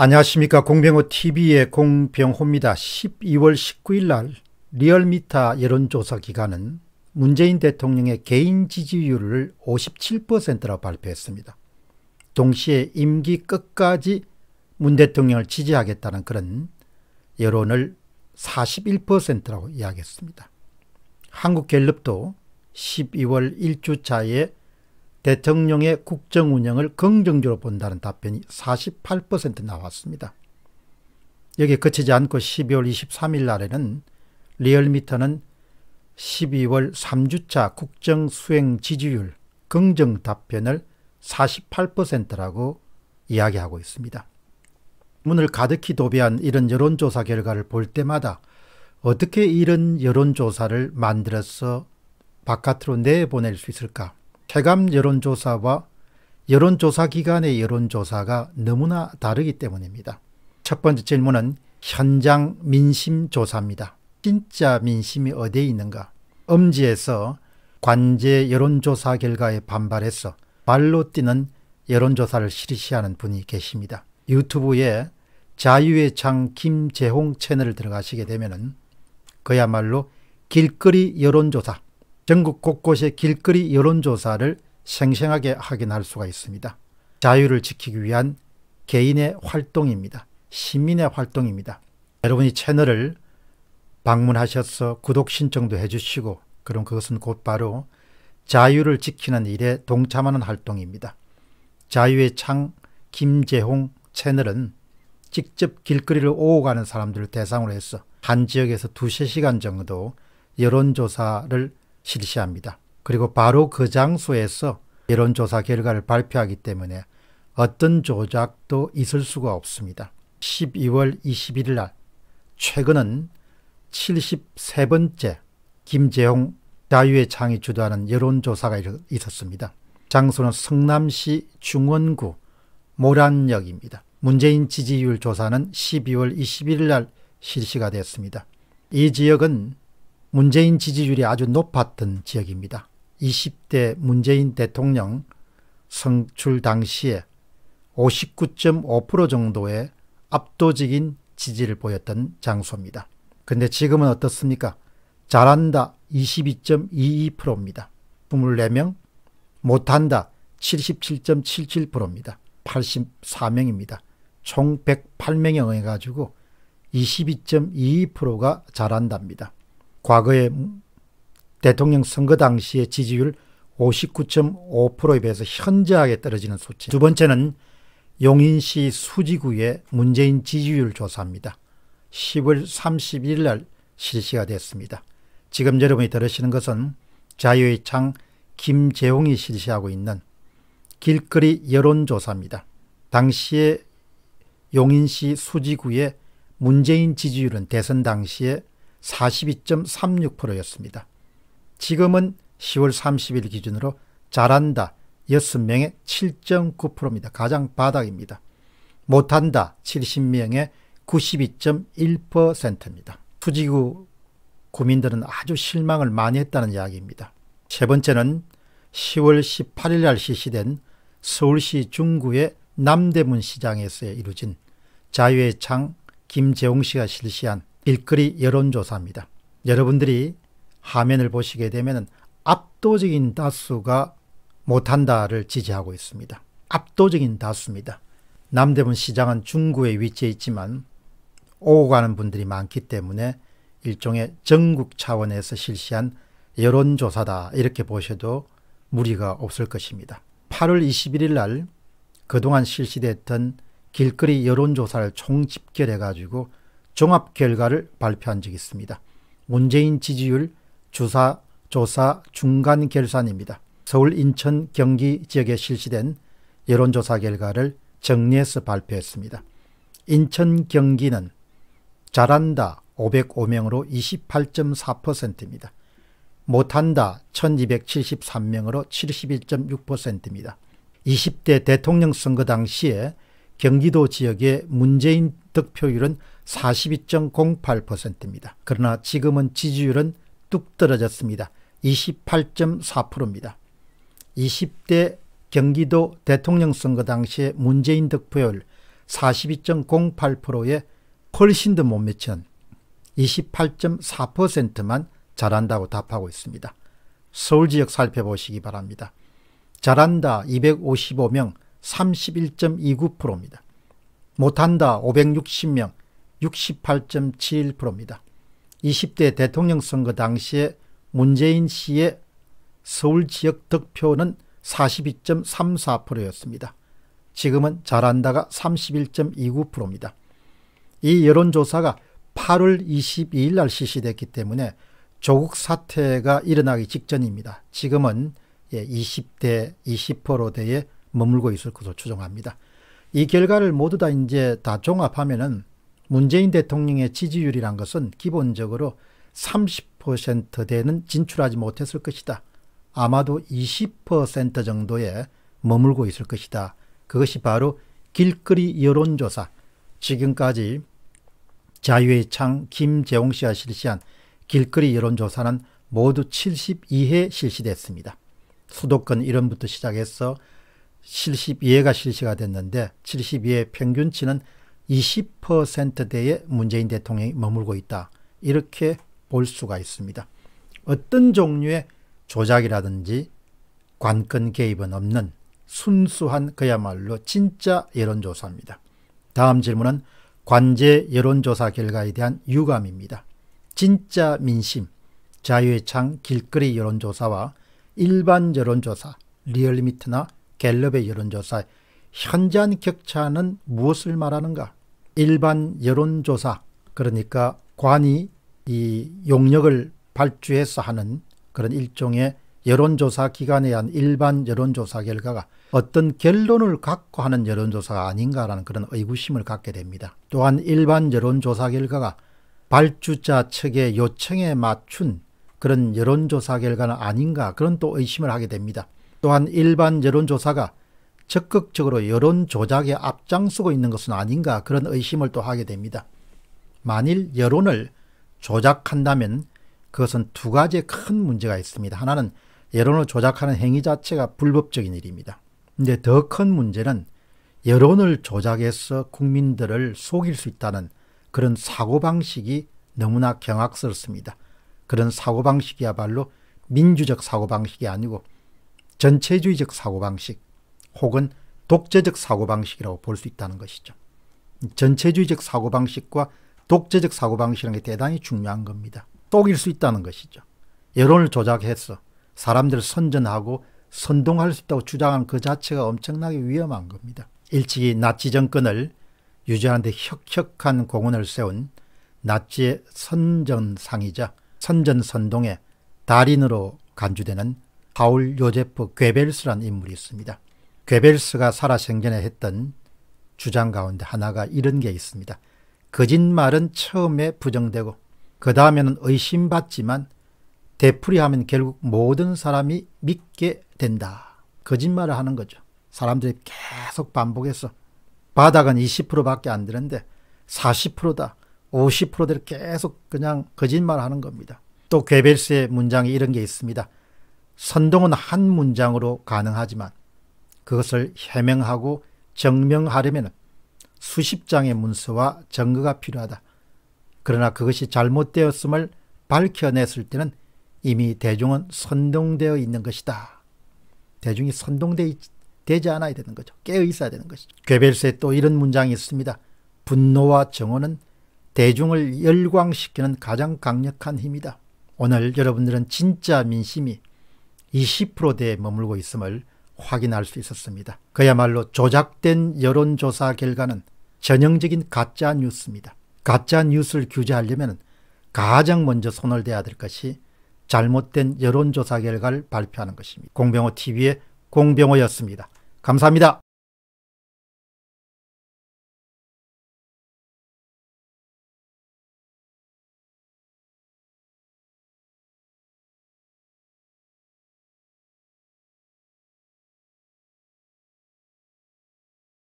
안녕하십니까 공병호 TV의 공병호입니다. 12월 19일 날 리얼미터 여론조사 기관은 문재인 대통령의 개인 지지율을 57%라 발표했습니다. 동시에 임기 끝까지 문 대통령을 지지하겠다는 그런 여론을 41%라고 이야기했습니다. 한국갤럽도 12월 1주차에 대통령의 국정 운영을 긍정적으로 본다는 답변이 48% 나왔습니다. 여기에 그치지 않고 12월 23일 날에는 리얼미터는 12월 3주차 국정 수행 지지율 긍정 답변을 48%라고 이야기하고 있습니다. 문을 가득히 도배한 이런 여론조사 결과를 볼 때마다 어떻게 이런 여론조사를 만들어서 바깥으로 내보낼 수 있을까? 체감 여론조사와 여론조사 기관의 여론조사가 너무나 다르기 때문입니다. 첫 번째 질문은 현장 민심 조사입니다. 진짜 민심이 어디에 있는가? 엄지에서 관제 여론조사 결과에 반발해서 발로 뛰는 여론조사를 실시하는 분이 계십니다. 유튜브에 자유의 창 김재홍 채널을 들어가시게 되면 그야말로 길거리 여론조사 전국 곳곳의 길거리 여론조사를 생생하게 확인할 수가 있습니다. 자유를 지키기 위한 개인의 활동입니다. 시민의 활동입니다. 여러분이 채널을 방문하셔서 구독 신청도 해주시고 그럼 그것은 곧바로 자유를 지키는 일에 동참하는 활동입니다. 자유의 창 김재홍 채널은 직접 길거리를 오고 가는 사람들을 대상으로 해서 한 지역에서 두세 시간 정도 여론조사를 실시합니다. 그리고 바로 그 장소에서 여론조사 결과를 발표하기 때문에 어떤 조작도 있을 수가 없습니다. 12월 21일 날 최근은 73번째 김재홍 자유의 창이 주도하는 여론조사가 있었습니다. 장소는 성남시 중원구 모란역입니다. 문재인 지지율 조사는 12월 21일 날 실시가 되었습니다. 이 지역은 문재인 지지율이 아주 높았던 지역입니다. 20대 문재인 대통령 성출 당시에 59.5% 정도의 압도적인 지지를 보였던 장소입니다. 근데 지금은 어떻습니까? 잘한다 22.22%입니다. 24명, 못한다 77.77%입니다. 84명입니다. 총 108명에 의해 가지고 22.22%가 잘한답니다. 과거의 대통령 선거 당시의 지지율 59.5%에 비해서 현저하게 떨어지는 수치. 두 번째는 용인시 수지구의 문재인 지지율 조사입니다. 10월 31일 날 실시가 됐습니다. 지금 여러분이 들으시는 것은 자유의 창 김재홍이 실시하고 있는 길거리 여론조사입니다. 당시에 용인시 수지구의 문재인 지지율은 대선 당시에 42.36%였습니다. 지금은 10월 30일 기준으로 잘한다 6명의 7.9%입니다. 가장 바닥입니다. 못한다 70명의 92.1%입니다. 투지구 구민들은 아주 실망을 많이 했다는 이야기입니다. 세 번째는 10월 18일 날 실시된 서울시 중구의 남대문 시장에서 이루어진 자유의 창 김재홍 씨가 실시한 길거리 여론조사입니다. 여러분들이 화면을 보시게 되면 압도적인 다수가 못한다를 지지하고 있습니다. 압도적인 다수입니다. 남대문 시장은 중구에 위치해 있지만 오고 가는 분들이 많기 때문에 일종의 전국 차원에서 실시한 여론조사다 이렇게 보셔도 무리가 없을 것입니다. 8월 21일 날 그동안 실시됐던 길거리 여론조사를 총집결해가지고 종합 결과를 발표한 적이 있습니다. 문재인 지지율 주사 조사 중간 결산입니다. 서울, 인천, 경기 지역에 실시된 여론조사 결과를 정리해서 발표했습니다. 인천, 경기는 잘한다 505명으로 28.4%입니다. 못한다 1273명으로 71.6%입니다. 20대 대통령 선거 당시에 경기도 지역의 문재인 득표율은 42.08%입니다. 그러나 지금은 지지율은 뚝 떨어졌습니다. 28.4%입니다. 20대 경기도 대통령 선거 당시의 문재인 득표율 42.08%에 훨씬 더못 미친 28.4%만 잘한다고 답하고 있습니다. 서울 지역 살펴보시기 바랍니다. 잘한다 255명, 31.29%입니다. 못한다 560명 68.71%입니다. 20대 대통령 선거 당시에 문재인 씨의 서울 지역 득표는 42.34%였습니다. 지금은 잘한다가 31.29%입니다. 이 여론조사가 8월 22일 날 실시됐기 때문에 조국 사태가 일어나기 직전입니다. 지금은 20대 예, 20%대의 머물고 있을 것으로 추정합니다. 이 결과를 모두 다 이제 다 종합하면은 문재인 대통령의 지지율이란 것은 기본적으로 30%대는 진출하지 못했을 것이다. 아마도 20% 정도에 머물고 있을 것이다. 그것이 바로 길거리 여론조사. 지금까지 자유의 창 김재홍 씨가 실시한 길거리 여론조사는 모두 72회 실시됐습니다. 수도권 이름부터 시작해서 72회가 실시가 됐는데 72회 평균치는 20%대의 문재인 대통령이 머물고 있다. 이렇게 볼 수가 있습니다. 어떤 종류의 조작이라든지 관건 개입은 없는 순수한 그야말로 진짜 여론조사입니다. 다음 질문은 관제 여론조사 결과에 대한 유감입니다. 진짜 민심, 자유의 창 길거리 여론조사와 일반 여론조사, 리얼미트나 리 갤럽의 여론조사 현저한 격차는 무엇을 말하는가? 일반 여론조사 그러니까 관이 이 용역을 발주해서 하는 그런 일종의 여론조사 기관에 의한 일반 여론조사 결과가 어떤 결론을 갖고 하는 여론조사가 아닌가라는 그런 의구심을 갖게 됩니다. 또한 일반 여론조사 결과가 발주자 측의 요청에 맞춘 그런 여론조사 결과는 아닌가 그런 또 의심을 하게 됩니다. 또한 일반 여론조사가 적극적으로 여론조작에 앞장서고 있는 것은 아닌가 그런 의심을 또 하게 됩니다. 만일 여론을 조작한다면 그것은 두 가지의 큰 문제가 있습니다. 하나는 여론을 조작하는 행위 자체가 불법적인 일입니다. 근데 더 큰 문제는 여론을 조작해서 국민들을 속일 수 있다는 그런 사고방식이 너무나 경악스럽습니다. 그런 사고방식이야말로 민주적 사고방식이 아니고 전체주의적 사고방식 혹은 독재적 사고방식이라고 볼 수 있다는 것이죠. 전체주의적 사고방식과 독재적 사고방식이라는 게 대단히 중요한 겁니다. 똑일 수 있다는 것이죠. 여론을 조작해서 사람들을 선전하고 선동할 수 있다고 주장한 그 자체가 엄청나게 위험한 겁니다. 일찍이 나치 정권을 유지하는데 혁혁한 공헌을 세운 나치의 선전상이자 선전선동의 달인으로 간주되는 바울 요제프 괴벨스라는 인물이 있습니다. 괴벨스가 살아생전에 했던 주장 가운데 하나가 이런 게 있습니다. 거짓말은 처음에 부정되고 그 다음에는 의심받지만 되풀이하면 결국 모든 사람이 믿게 된다. 거짓말을 하는 거죠. 사람들이 계속 반복해서 바닥은 20%밖에 안 되는데 40%다, 50%대를 계속 그냥 거짓말하는 겁니다. 또 괴벨스의 문장이 이런 게 있습니다. 선동은 한 문장으로 가능하지만 그것을 해명하고 증명하려면 수십 장의 문서와 증거가 필요하다. 그러나 그것이 잘못되었음을 밝혀냈을 때는 이미 대중은 선동되어 있는 것이다. 대중이 선동되지 않아야 되는 거죠. 깨어 있어야 되는 것이죠. 괴벨스에 또 이런 문장이 있습니다. 분노와 정오는 대중을 열광시키는 가장 강력한 힘이다. 오늘 여러분들은 진짜 민심이 20%대에 머물고 있음을 확인할 수 있었습니다. 그야말로 조작된 여론조사 결과는 전형적인 가짜 뉴스입니다. 가짜 뉴스를 규제하려면 가장 먼저 손을 대야 될 것이 잘못된 여론조사 결과를 발표하는 것입니다. 공병호 TV의 공병호였습니다. 감사합니다.